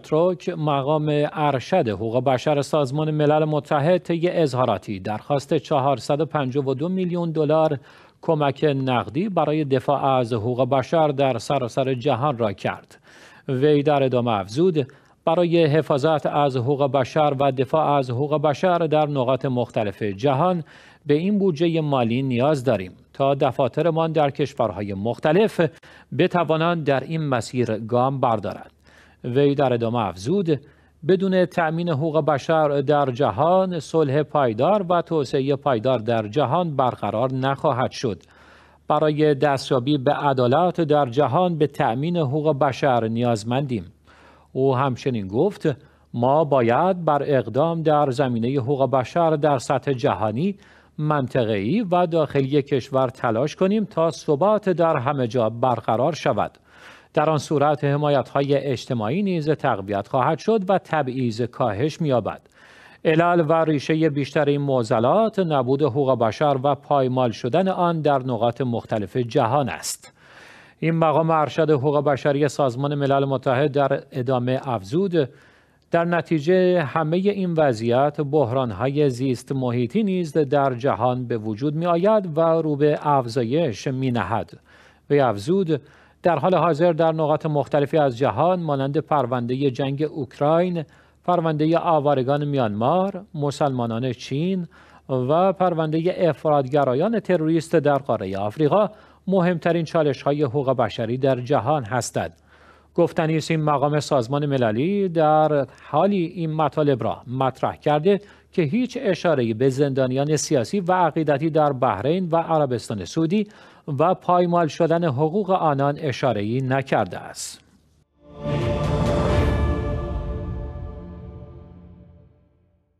تروک مقام ارشد حقوق بشر سازمان ملل متحد طی اظهاراتی درخواست 452 میلیون دلار کمک نقدی برای دفاع از حقوق بشر در سراسر جهان را کرد. وی در ادامه افزود برای حفاظت از حقوق بشر و دفاع از حقوق بشر در نقاط مختلف جهان به این بودجه مالی نیاز داریم تا دفاترمان در کشورهای مختلف بتوانند در این مسیر گام بردارند وی در ادامه افزود بدون تأمین حقوق بشر در جهان صلح پایدار و توسعه پایدار در جهان برقرار نخواهد شد برای دستیابی به عدالت در جهان به تأمین حقوق بشر نیازمندیم او همچنین گفت ما باید بر اقدام در زمینه حقوق بشر در سطح جهانی منطقه‌ای و داخلی کشور تلاش کنیم تا ثبات در همه جا برقرار شود در آن صورت حمایت های اجتماعی نیز تقویت خواهد شد و تبعیض کاهش می‌یابد. علل و ریشه بیشتر این معضلات نبود حقوق بشر و پایمال شدن آن در نقاط مختلف جهان است. این مقام ارشد حقوق بشری سازمان ملل متحد در ادامه افزود در نتیجه همه این وضعیت بحرانهای زیست محیطی نیز در جهان به وجود می آید و رو به افزایش می نهد. به افزود در حال حاضر در نقاط مختلفی از جهان مانند پرونده جنگ اوکراین، پرونده آوارگان میانمار، مسلمانان چین و پرونده افرادگرایان تروریست در قاره آفریقا مهمترین چالش های حقوق بشری در جهان هستند. گفتنی است این مقام سازمان مللی در حالی این مطالب را مطرح کرده که هیچ اشاره‌ای به زندانیان سیاسی و عقیدتی در بحرین و عربستان سعودی و پایمال شدن حقوق آنان اشاره‌ای نکرده است.